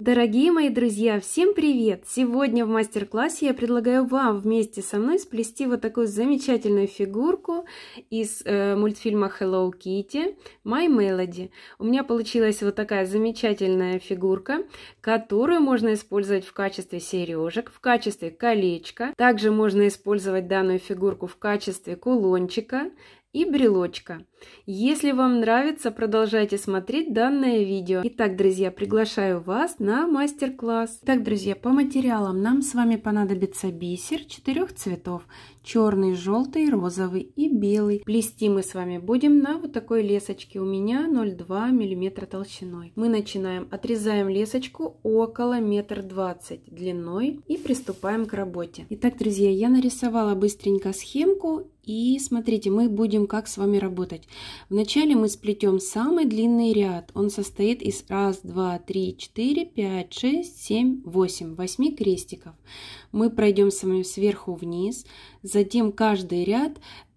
Дорогие мои друзья, всем привет! Сегодня в мастер-классе я предлагаю вам вместе со мной сплести вот такую замечательную фигурку из э, мультфильма Hello Kitty My Melody. У меня получилась вот такая замечательная фигурка, которую можно использовать в качестве сережек, в качестве колечка. Также можно использовать данную фигурку в качестве кулончика и брелочка. Если вам нравится, продолжайте смотреть данное видео. Итак, друзья, приглашаю вас на мастер-класс. Так, друзья, по материалам нам с вами понадобится бисер четырех цветов. Черный, желтый, розовый и белый. Плести мы с вами будем на вот такой лесочке. У меня 0,2 мм толщиной. Мы начинаем, отрезаем лесочку около метр двадцать длиной и приступаем к работе. Итак, друзья, я нарисовала быстренько схемку и смотрите, мы будем как с вами работать. Вначале мы сплетем самый длинный ряд. Он состоит из 1, 2, 3, 4, 5, 6, 7, 8, 8 крестиков. Мы пройдем с вами сверху вниз, затем каждый ряд,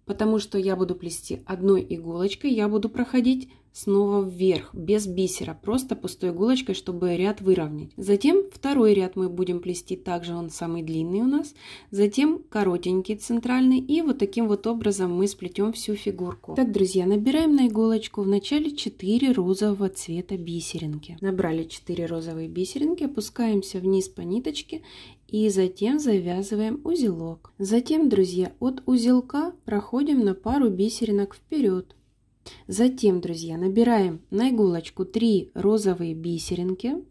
потому что я буду плести одной иголочкой, я буду проходить снова вверх, без бисера, просто пустой иголочкой, чтобы ряд выровнять. Затем второй ряд мы будем плести, также он самый длинный у нас. Затем коротенький центральный и вот таким вот образом мы сплетем всю фигурку. Так, друзья, набираем на иголочку в начале 4 розового цвета бисеринки. Набрали 4 розовые бисеринки, опускаемся вниз по ниточке и затем завязываем узелок. Затем, друзья, от узелка проходим на пару бисеринок вперед Затем, друзья, набираем на иголочку 3 розовые бисеринки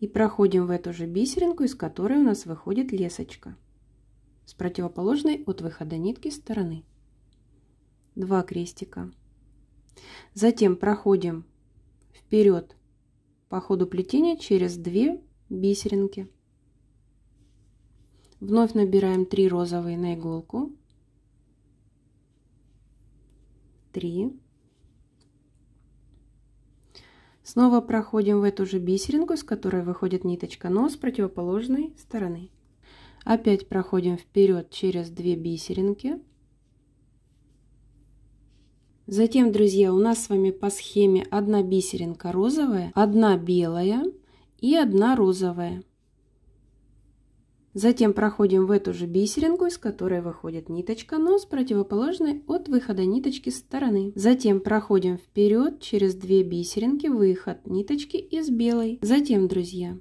и проходим в эту же бисеринку, из которой у нас выходит лесочка с противоположной от выхода нитки стороны. 2 крестика. Затем проходим вперед по ходу плетения через 2 бисеринки. Вновь набираем 3 розовые на иголку 3. Снова проходим в эту же бисеринку, с которой выходит ниточка, но с противоположной стороны. Опять проходим вперед через две бисеринки. Затем, друзья, у нас с вами по схеме одна бисеринка розовая, одна белая и одна розовая. Затем проходим в эту же бисеринку, из которой выходит ниточка, но с противоположной от выхода ниточки стороны. Затем проходим вперед через две бисеринки, выход ниточки из белой. Затем, друзья,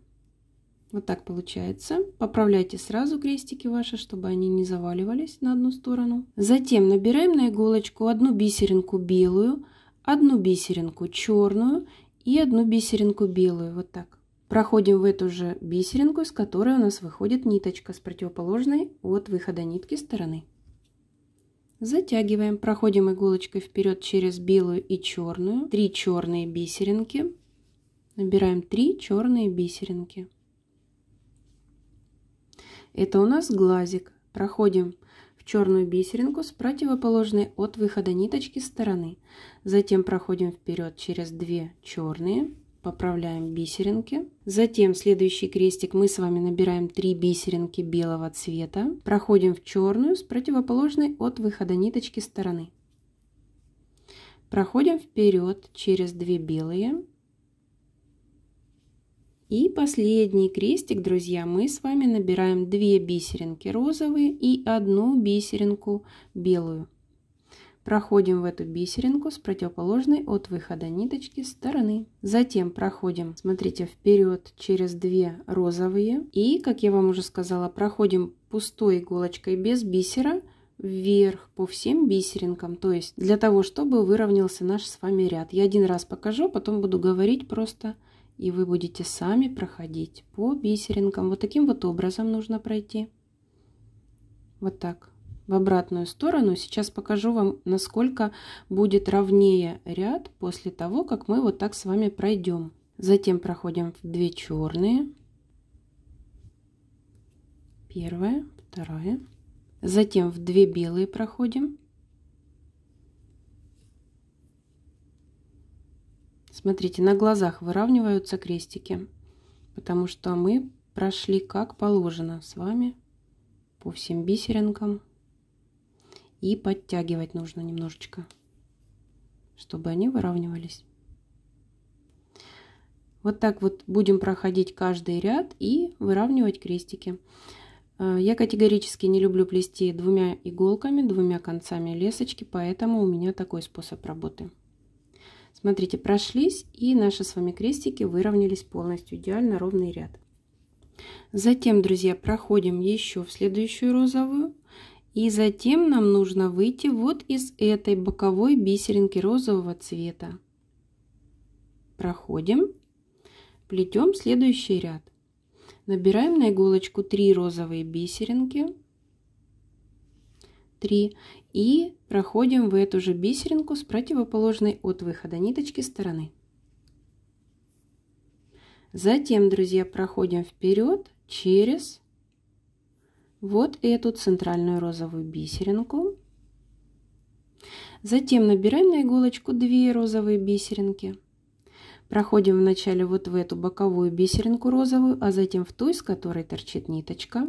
вот так получается. Поправляйте сразу крестики ваши, чтобы они не заваливались на одну сторону. Затем набираем на иголочку одну бисеринку белую, одну бисеринку черную и одну бисеринку белую. Вот так. Проходим в эту же бисеринку, с которой у нас выходит ниточка с противоположной от выхода нитки стороны. Затягиваем, проходим иголочкой вперед через белую и черную, 3 черные бисеринки, набираем 3 черные бисеринки. Это у нас глазик. Проходим в черную бисеринку с противоположной от выхода ниточки стороны. Затем проходим вперед через 2 черные поправляем бисеринки. Затем следующий крестик мы с вами набираем 3 бисеринки белого цвета, проходим в черную с противоположной от выхода ниточки стороны. Проходим вперед через 2 белые. И последний крестик, друзья, мы с вами набираем 2 бисеринки розовые и одну бисеринку белую. Проходим в эту бисеринку с противоположной от выхода ниточки стороны. Затем проходим, смотрите, вперед через две розовые. И, как я вам уже сказала, проходим пустой иголочкой без бисера вверх по всем бисеринкам, то есть для того, чтобы выровнялся наш с вами ряд. Я один раз покажу, потом буду говорить просто, и вы будете сами проходить по бисеринкам. Вот таким вот образом нужно пройти. Вот так в обратную сторону. Сейчас покажу вам, насколько будет ровнее ряд после того, как мы вот так с вами пройдем. Затем проходим в 2 черные. Первая, вторая. Затем в 2 белые проходим. Смотрите, на глазах выравниваются крестики, потому что мы прошли как положено с вами по всем бисеринкам. И подтягивать нужно немножечко, чтобы они выравнивались. Вот так вот будем проходить каждый ряд и выравнивать крестики. Э, я категорически не люблю плести двумя иголками, двумя концами лесочки, поэтому у меня такой способ работы. Смотрите, прошлись и наши с вами крестики выровнялись полностью, идеально ровный ряд. Затем, друзья, проходим еще в следующую розовую, и затем нам нужно выйти вот из этой боковой бисеринки розового цвета. Проходим, плетем следующий ряд. Набираем на иголочку 3 розовые бисеринки. 3. И проходим в эту же бисеринку с противоположной от выхода ниточки стороны. Затем, друзья, проходим вперед через вот эту центральную розовую бисеринку. Затем набираем на иголочку 2 розовые бисеринки. Проходим вначале вот в эту боковую бисеринку розовую, а затем в ту, из которой торчит ниточка.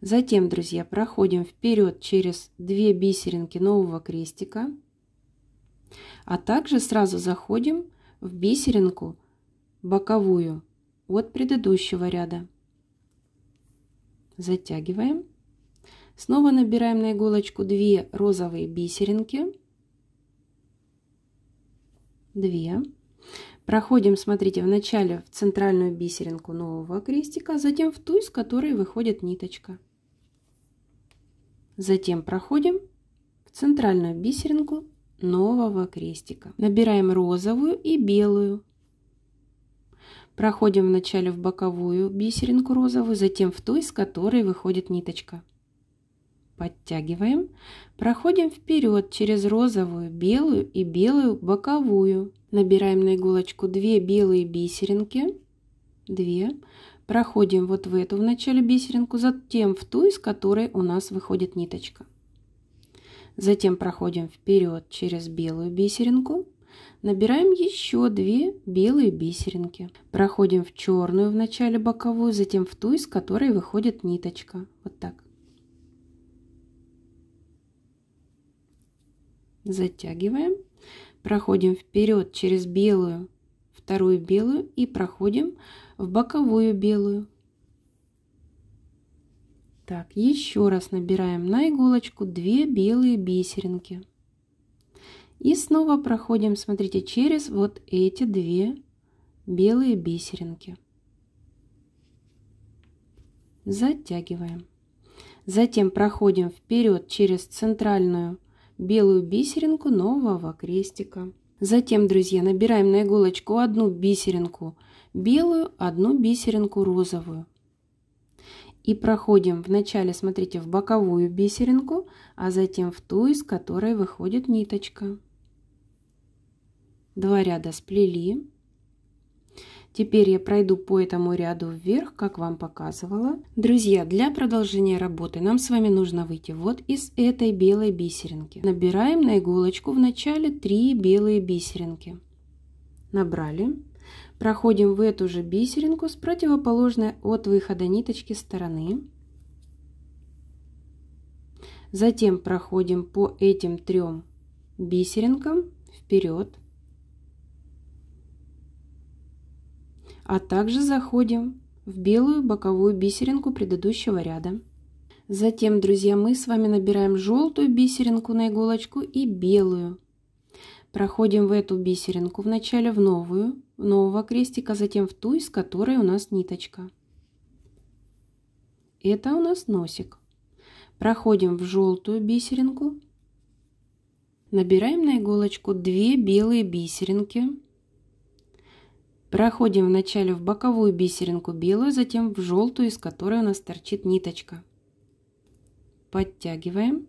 Затем, друзья, проходим вперед через 2 бисеринки нового крестика, а также сразу заходим в бисеринку боковую от предыдущего ряда затягиваем. Снова набираем на иголочку 2 розовые бисеринки. 2. Проходим, смотрите, вначале в центральную бисеринку нового крестика, затем в ту, из которой выходит ниточка. Затем проходим в центральную бисеринку нового крестика. Набираем розовую и белую Проходим вначале в боковую бисеринку розовую, затем в ту, из которой выходит ниточка. Подтягиваем. Проходим вперед через розовую, белую и белую боковую. Набираем на иголочку 2 белые бисеринки. 2. Проходим вот в эту в начале бисеринку, затем в ту, из которой у нас выходит ниточка. Затем проходим вперед через белую бисеринку, набираем еще две белые бисеринки. Проходим в черную в начале боковую, затем в ту, из которой выходит ниточка. Вот так. Затягиваем. Проходим вперед через белую, вторую белую и проходим в боковую белую. Так, еще раз набираем на иголочку 2 белые бисеринки. И снова проходим, смотрите, через вот эти две белые бисеринки. Затягиваем. Затем проходим вперед через центральную белую бисеринку нового крестика. Затем, друзья, набираем на иголочку одну бисеринку белую, одну бисеринку розовую. И проходим вначале, смотрите, в боковую бисеринку, а затем в ту, из которой выходит ниточка. Два ряда сплели. Теперь я пройду по этому ряду вверх, как вам показывала. Друзья, для продолжения работы нам с вами нужно выйти вот из этой белой бисеринки. Набираем на иголочку в начале 3 белые бисеринки. Набрали. Проходим в эту же бисеринку с противоположной от выхода ниточки стороны. Затем проходим по этим трем бисеринкам вперед. а также заходим в белую боковую бисеринку предыдущего ряда. Затем, друзья, мы с вами набираем желтую бисеринку на иголочку и белую. Проходим в эту бисеринку вначале в новую, в нового крестика, затем в ту, из которой у нас ниточка. Это у нас носик. Проходим в желтую бисеринку. Набираем на иголочку 2 белые бисеринки. Проходим вначале в боковую бисеринку белую, затем в желтую, из которой у нас торчит ниточка. Подтягиваем.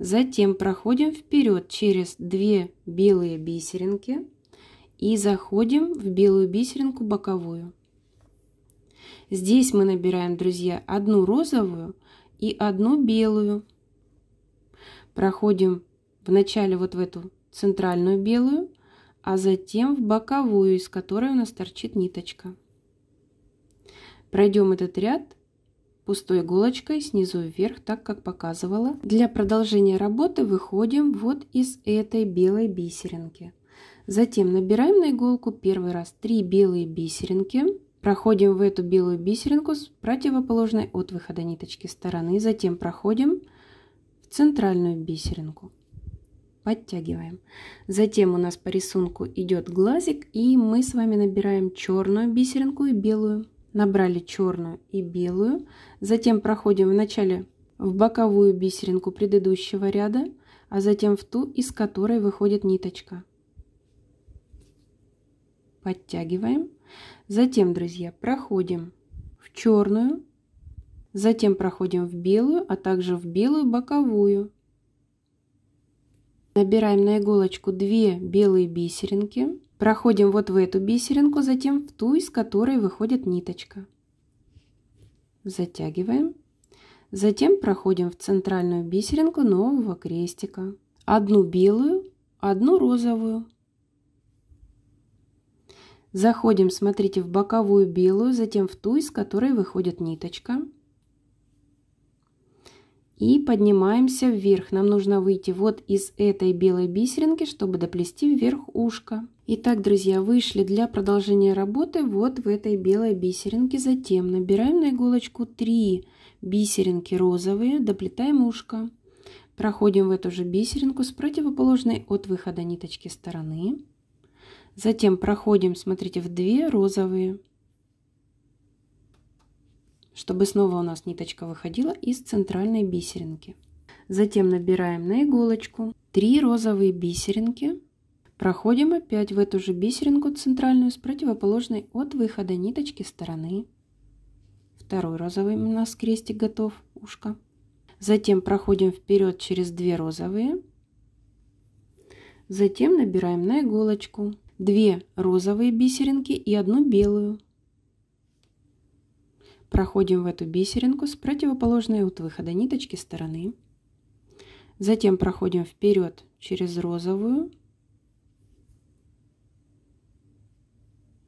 Затем проходим вперед через две белые бисеринки и заходим в белую бисеринку боковую. Здесь мы набираем, друзья, одну розовую и одну белую. Проходим вначале вот в эту центральную белую, а затем в боковую, из которой у нас торчит ниточка. Пройдем этот ряд пустой иголочкой снизу вверх, так как показывала. Для продолжения работы выходим вот из этой белой бисеринки. Затем набираем на иголку первый раз 3 белые бисеринки. Проходим в эту белую бисеринку с противоположной от выхода ниточки стороны. Затем проходим в центральную бисеринку подтягиваем. Затем у нас по рисунку идет глазик, и мы с вами набираем черную бисеринку и белую. Набрали черную и белую, затем проходим вначале в боковую бисеринку предыдущего ряда, а затем в ту, из которой выходит ниточка. Подтягиваем. Затем, друзья, проходим в черную, затем проходим в белую, а также в белую боковую Набираем на иголочку 2 белые бисеринки. Проходим вот в эту бисеринку, затем в ту, из которой выходит ниточка. Затягиваем. Затем проходим в центральную бисеринку нового крестика. Одну белую, одну розовую. Заходим, смотрите, в боковую белую, затем в ту, из которой выходит ниточка. И поднимаемся вверх. Нам нужно выйти вот из этой белой бисеринки, чтобы доплести вверх ушко. Итак, друзья, вышли для продолжения работы вот в этой белой бисеринке. Затем набираем на иголочку 3 бисеринки розовые, доплетаем ушко. Проходим в эту же бисеринку с противоположной от выхода ниточки стороны. Затем проходим, смотрите, в 2 розовые чтобы снова у нас ниточка выходила из центральной бисеринки. Затем набираем на иголочку 3 розовые бисеринки. Проходим опять в эту же бисеринку центральную с противоположной от выхода ниточки стороны. Второй розовый у нас крестик готов, ушко. Затем проходим вперед через 2 розовые. Затем набираем на иголочку 2 розовые бисеринки и одну белую. Проходим в эту бисеринку с противоположной от выхода ниточки стороны. Затем проходим вперед через розовую.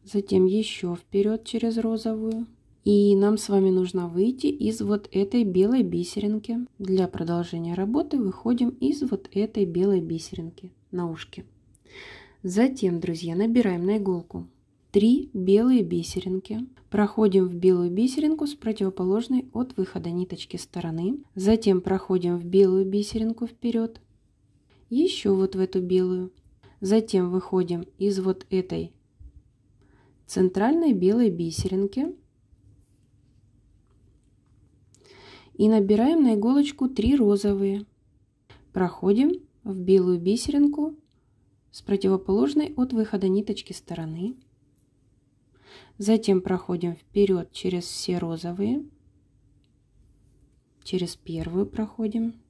Затем еще вперед через розовую. И нам с вами нужно выйти из вот этой белой бисеринки. Для продолжения работы выходим из вот этой белой бисеринки на ушке. Затем, друзья, набираем на иголку 3 белые бисеринки. Проходим в белую бисеринку с противоположной от выхода ниточки стороны. Затем проходим в белую бисеринку вперед. Еще вот в эту белую. Затем выходим из вот этой центральной белой бисеринки. И набираем на иголочку 3 розовые. Проходим в белую бисеринку с противоположной от выхода ниточки стороны. Затем проходим вперед через все розовые. Через первую проходим.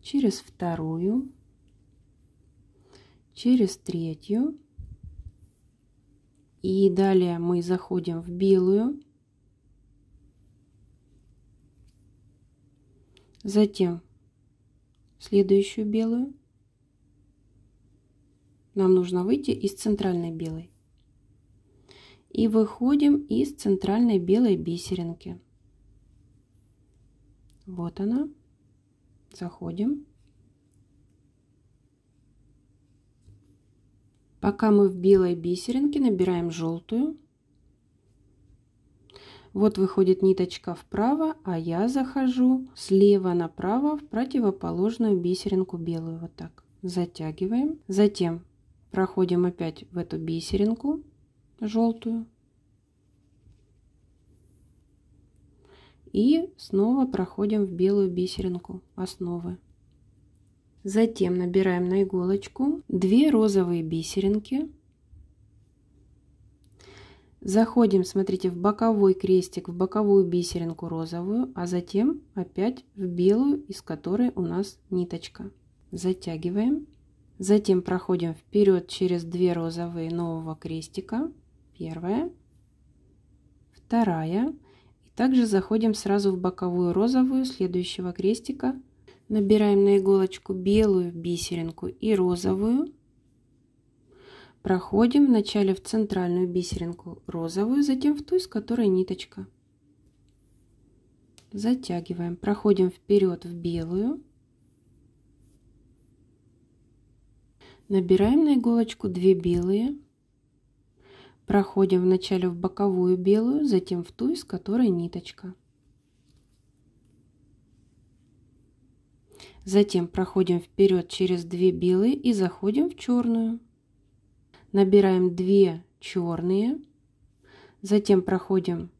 Через вторую. Через третью. И далее мы заходим в белую. Затем следующую белую. Нам нужно выйти из центральной белой и выходим из центральной белой бисеринки. Вот она. Заходим. Пока мы в белой бисеринке, набираем желтую. Вот выходит ниточка вправо, а я захожу слева направо в противоположную бисеринку белую. Вот так. Затягиваем. Затем проходим опять в эту бисеринку желтую. И снова проходим в белую бисеринку основы. Затем набираем на иголочку две розовые бисеринки. Заходим, смотрите, в боковой крестик, в боковую бисеринку розовую, а затем опять в белую, из которой у нас ниточка. Затягиваем. Затем проходим вперед через две розовые нового крестика первая, вторая. И также заходим сразу в боковую розовую следующего крестика. Набираем на иголочку белую бисеринку и розовую. Проходим вначале в центральную бисеринку розовую, затем в ту, из которой ниточка. Затягиваем, проходим вперед в белую. Набираем на иголочку 2 белые. Проходим вначале в боковую белую, затем в ту, из которой ниточка. Затем проходим вперед через 2 белые и заходим в черную. Набираем 2 черные, затем проходим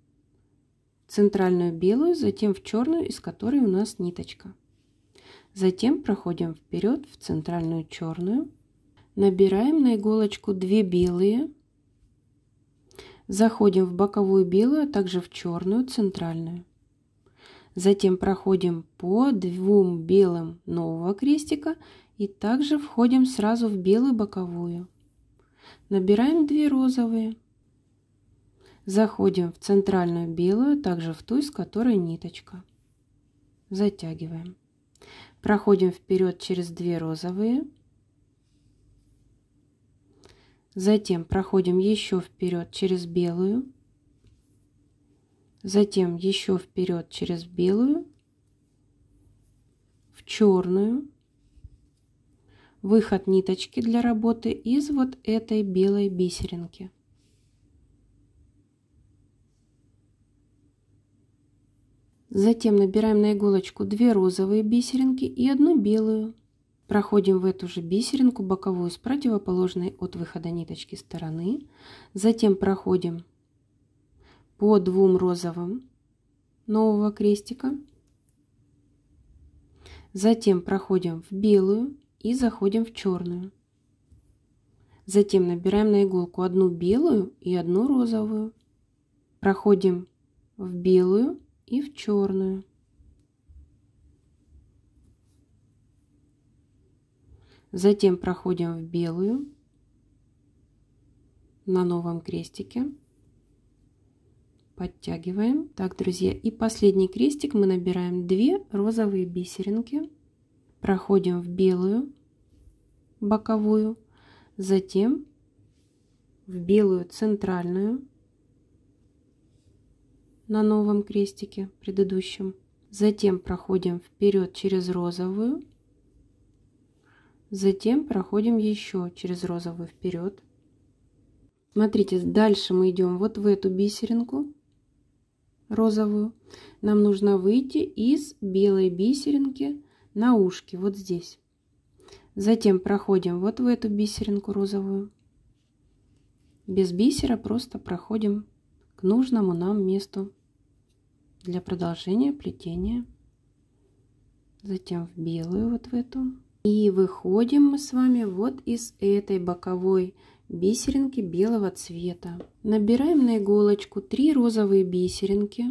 центральную белую, затем в черную, из которой у нас ниточка. Затем проходим вперед в центральную черную, набираем на иголочку 2 белые, Заходим в боковую белую, а также в черную центральную. Затем проходим по двум белым нового крестика и также входим сразу в белую боковую. Набираем 2 розовые. Заходим в центральную белую, а также в ту, из которой ниточка. Затягиваем. Проходим вперед через 2 розовые. Затем проходим еще вперед через белую. Затем еще вперед через белую. В черную. Выход ниточки для работы из вот этой белой бисеринки. Затем набираем на иголочку 2 розовые бисеринки и одну белую. Проходим в эту же бисеринку боковую с противоположной от выхода ниточки стороны. Затем проходим по двум розовым нового крестика. Затем проходим в белую и заходим в черную. Затем набираем на иголку одну белую и одну розовую. Проходим в белую и в черную. Затем проходим в белую на новом крестике. Подтягиваем. Так, друзья, и последний крестик мы набираем 2 розовые бисеринки. Проходим в белую боковую, затем в белую центральную на новом крестике предыдущем. Затем проходим вперед через розовую Затем проходим еще через розовый вперед. Смотрите, дальше мы идем вот в эту бисеринку розовую. Нам нужно выйти из белой бисеринки на ушки, вот здесь. Затем проходим вот в эту бисеринку розовую. Без бисера просто проходим к нужному нам месту для продолжения плетения. Затем в белую вот в эту. И выходим мы с вами вот из этой боковой бисеринки белого цвета. Набираем на иголочку 3 розовые бисеринки.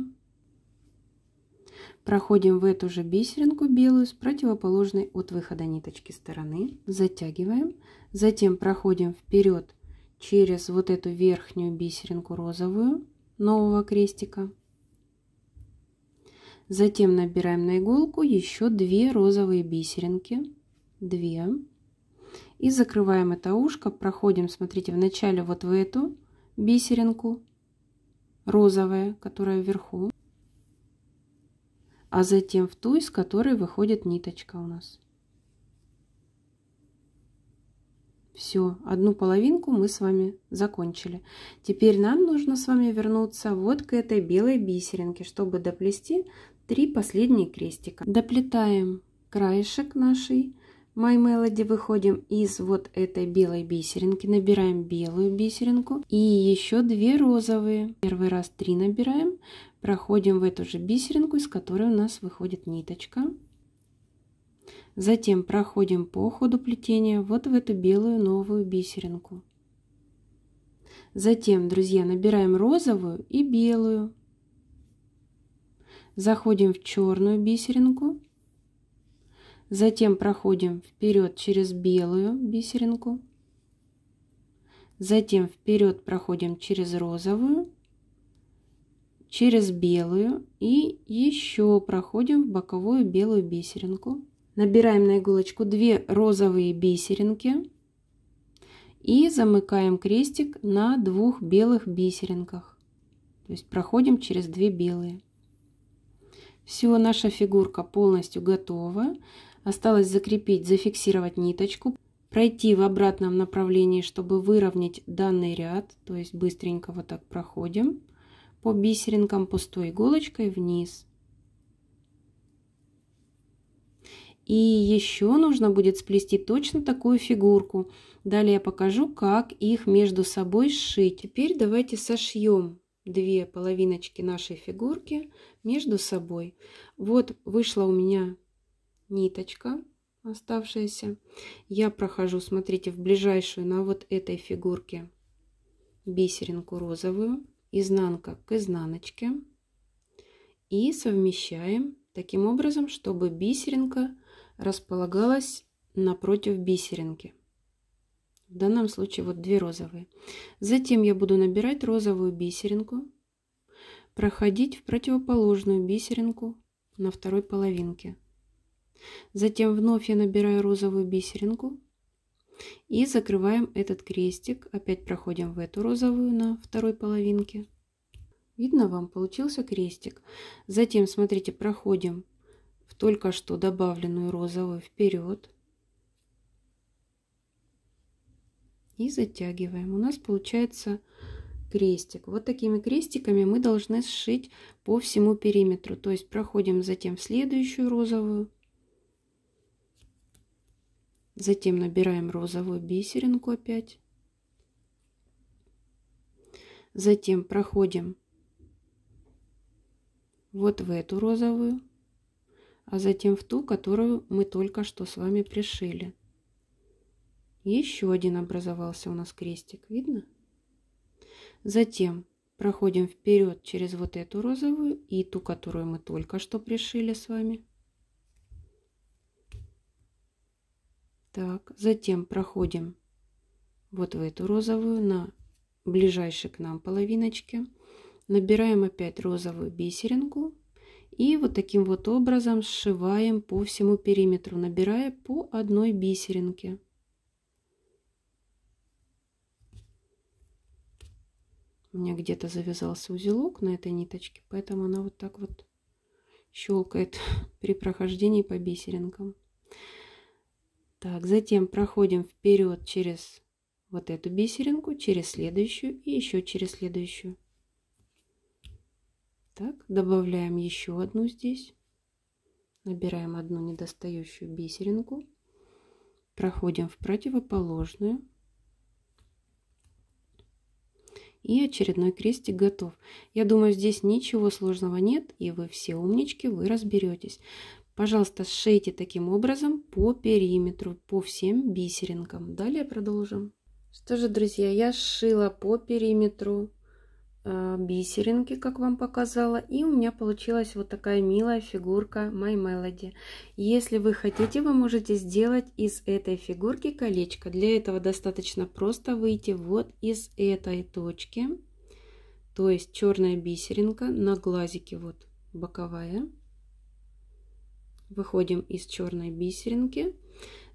Проходим в эту же бисеринку белую с противоположной от выхода ниточки стороны. Затягиваем. Затем проходим вперед через вот эту верхнюю бисеринку розовую нового крестика. Затем набираем на иголку еще две розовые бисеринки. 2. И закрываем это ушко, проходим, смотрите, вначале вот в эту бисеринку, розовая, которая вверху, а затем в ту, из которой выходит ниточка у нас. Все, одну половинку мы с вами закончили. Теперь нам нужно с вами вернуться вот к этой белой бисеринке, чтобы доплести три последние крестика. Доплетаем краешек нашей My Melody выходим из вот этой белой бисеринки, набираем белую бисеринку и еще две розовые. Первый раз три набираем, проходим в эту же бисеринку, из которой у нас выходит ниточка. Затем проходим по ходу плетения вот в эту белую новую бисеринку. Затем, друзья, набираем розовую и белую. Заходим в черную бисеринку Затем проходим вперед через белую бисеринку. Затем вперед проходим через розовую, через белую и еще проходим в боковую белую бисеринку. Набираем на иголочку 2 розовые бисеринки и замыкаем крестик на двух белых бисеринках. То есть проходим через 2 белые. Все, наша фигурка полностью готова. Осталось закрепить, зафиксировать ниточку, пройти в обратном направлении, чтобы выровнять данный ряд, то есть быстренько вот так проходим по бисеринкам пустой иголочкой вниз. И еще нужно будет сплести точно такую фигурку. Далее я покажу, как их между собой сшить. Теперь давайте сошьем две половиночки нашей фигурки между собой. Вот вышла у меня ниточка оставшаяся. Я прохожу, смотрите, в ближайшую на вот этой фигурке бисеринку розовую, изнанка к изнаночке. И совмещаем таким образом, чтобы бисеринка располагалась напротив бисеринки. В данном случае вот две розовые. Затем я буду набирать розовую бисеринку, проходить в противоположную бисеринку на второй половинке. Затем вновь я набираю розовую бисеринку и закрываем этот крестик. Опять проходим в эту розовую на второй половинке. Видно вам? Получился крестик. Затем, смотрите, проходим в только что добавленную розовую вперед. И затягиваем. У нас получается крестик. Вот такими крестиками мы должны сшить по всему периметру. То есть проходим затем в следующую розовую Затем набираем розовую бисеринку опять. Затем проходим вот в эту розовую, а затем в ту, которую мы только что с вами пришили. Еще один образовался у нас крестик, видно? Затем проходим вперед через вот эту розовую и ту, которую мы только что пришили с вами. Так, затем проходим вот в эту розовую на ближайшей к нам половиночке. Набираем опять розовую бисеринку. И вот таким вот образом сшиваем по всему периметру, набирая по одной бисеринке. У меня где-то завязался узелок на этой ниточке, поэтому она вот так вот щелкает при прохождении по бисеринкам. Так, затем проходим вперед через вот эту бисеринку, через следующую и еще через следующую. Так, добавляем еще одну здесь. Набираем одну недостающую бисеринку. Проходим в противоположную. И очередной крестик готов. Я думаю, здесь ничего сложного нет, и вы все умнички, вы разберетесь. Пожалуйста, сшейте таким образом по периметру, по всем бисеринкам. Далее продолжим. Что же, друзья, я сшила по периметру э, бисеринки, как вам показала, и у меня получилась вот такая милая фигурка My Melody. Если вы хотите, вы можете сделать из этой фигурки колечко. Для этого достаточно просто выйти вот из этой точки, то есть черная бисеринка на глазике, вот боковая выходим из черной бисеринки,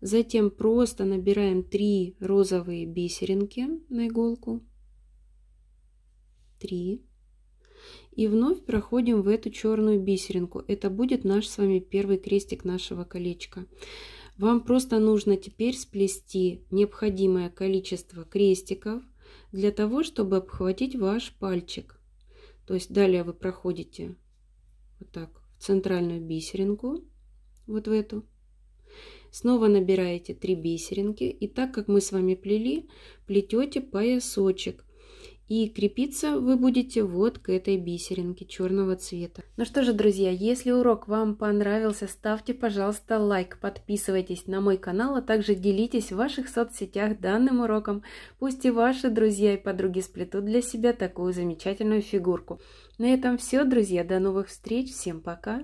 затем просто набираем 3 розовые бисеринки на иголку, 3, и вновь проходим в эту черную бисеринку. Это будет наш с вами первый крестик нашего колечка. Вам просто нужно теперь сплести необходимое количество крестиков для того, чтобы обхватить ваш пальчик. То есть далее вы проходите вот так в центральную бисеринку, вот в эту. Снова набираете 3 бисеринки. И так как мы с вами плели, плетете поясочек. И крепиться вы будете вот к этой бисеринке черного цвета. Ну что же, друзья, если урок вам понравился, ставьте, пожалуйста, лайк, подписывайтесь на мой канал, а также делитесь в ваших соцсетях данным уроком. Пусть и ваши друзья и подруги сплетут для себя такую замечательную фигурку. На этом все, друзья, до новых встреч, всем пока!